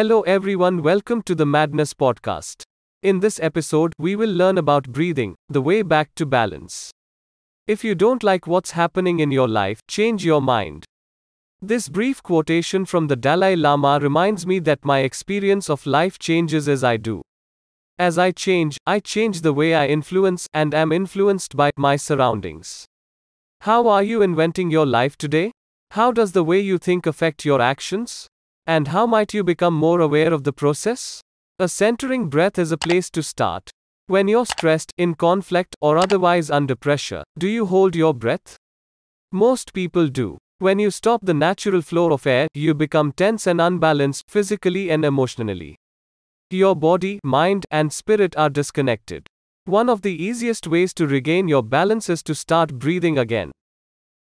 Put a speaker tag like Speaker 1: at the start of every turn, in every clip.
Speaker 1: Hello everyone, welcome to the Madness Podcast. In this episode, we will learn about breathing, the way back to balance. If you don't like what's happening in your life, change your mind. This brief quotation from the Dalai Lama reminds me that my experience of life changes as I do. As I change, I change the way I influence and am influenced by my surroundings. How are you inventing your life today? How does the way you think affect your actions? And how might you become more aware of the process? A centering breath is a place to start. When you're stressed, in conflict, or otherwise under pressure, do you hold your breath? Most people do. When you stop the natural flow of air, you become tense and unbalanced physically and emotionally. Your body, mind, and spirit are disconnected. One of the easiest ways to regain your balance is to start breathing again.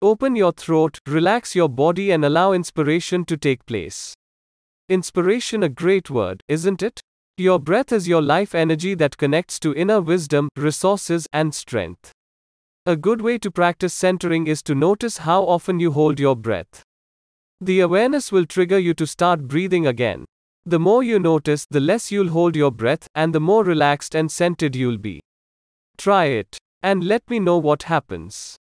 Speaker 1: Open your throat, relax your body, and allow inspiration to take place. Inspiration a great word, isn't it? Your breath is your life energy that connects to inner wisdom, resources, and strength. A good way to practice centering is to notice how often you hold your breath. The awareness will trigger you to start breathing again. The more you notice, the less you'll hold your breath, and the more relaxed and centered you'll be. Try it, and let me know what happens.